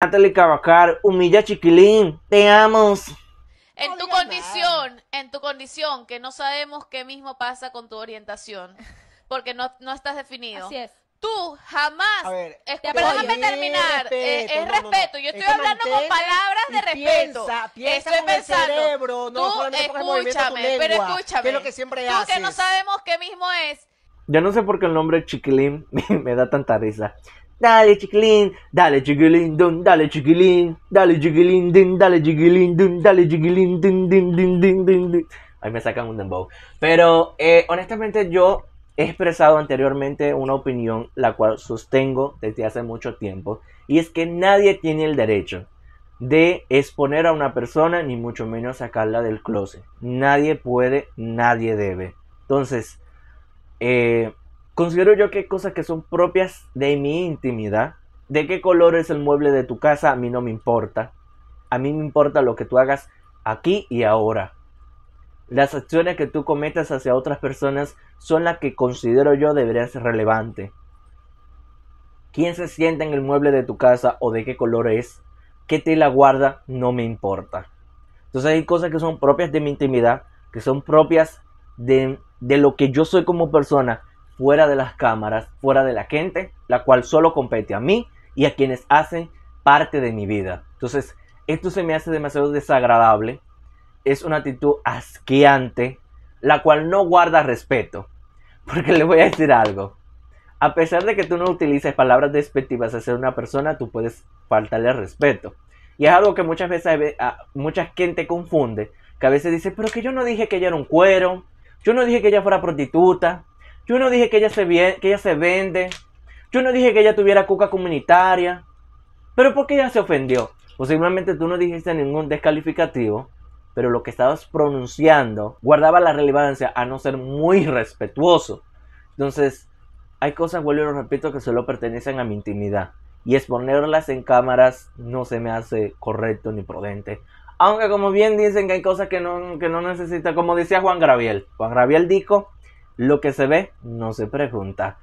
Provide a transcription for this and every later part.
Natalie Cavacar, humilla chiquilín, te amo. En tu condición, en tu condición, que no sabemos qué mismo pasa con tu orientación, porque no, estás definido. Tú jamás. A ver, terminar. Eh, es, respeto. Yo estoy hablando con palabras de respeto. estoy pensando. no tú escúchame, pero escúchame. es lo que siempre tú que no sabemos qué mismo es. Ya no sé por qué el nombre Chiquilín me da tanta risa. Dale chiquilín, dale chiquilín, dun, dale chiquilín, dale chiquilín, din, dale chiquilín, dun, dale chiquilín, din, din, din, din, din, din. Ahí me sacan un dembow. Pero eh, honestamente yo he expresado anteriormente una opinión la cual sostengo desde hace mucho tiempo y es que nadie tiene el derecho de exponer a una persona ni mucho menos sacarla del closet. Nadie puede, nadie debe. Entonces, eh, Considero yo que hay cosas que son propias de mi intimidad. ¿De qué color es el mueble de tu casa? A mí no me importa. A mí me importa lo que tú hagas aquí y ahora. Las acciones que tú cometas hacia otras personas son las que considero yo debería ser relevante. ¿Quién se sienta en el mueble de tu casa o de qué color es? ¿Qué tela guarda? No me importa. Entonces hay cosas que son propias de mi intimidad, que son propias de, de lo que yo soy como persona, fuera de las cámaras, fuera de la gente, la cual solo compete a mí y a quienes hacen parte de mi vida. Entonces, esto se me hace demasiado desagradable, es una actitud asqueante, la cual no guarda respeto. Porque le voy a decir algo. A pesar de que tú no utilices palabras despectivas hacia una persona, tú puedes faltarle respeto. Y es algo que muchas veces mucha gente confunde, que a veces dice, pero que yo no dije que ella era un cuero, yo no dije que ella fuera prostituta, yo no dije que ella se, que ella se vende. Yo no dije que ella tuviera cuca comunitaria. Pero ¿por qué ella se ofendió? Posiblemente tú no dijiste ningún descalificativo, pero lo que estabas pronunciando guardaba la relevancia a no ser muy respetuoso. Entonces, hay cosas, vuelvo y lo repito, que solo pertenecen a mi intimidad. Y exponerlas en cámaras no se me hace correcto ni prudente. Aunque como bien dicen que hay cosas que no, que no necesita, como decía Juan Graviel. Juan Graviel dijo lo que se ve no se pregunta.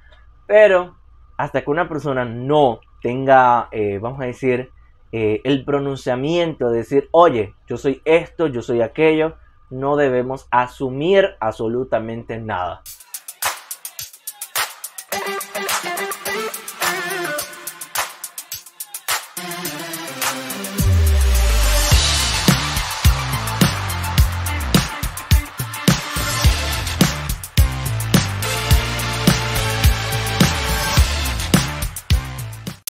Pero hasta que una persona no tenga, eh, vamos a decir, eh, el pronunciamiento de decir, oye, yo soy esto, yo soy aquello, no debemos asumir absolutamente nada.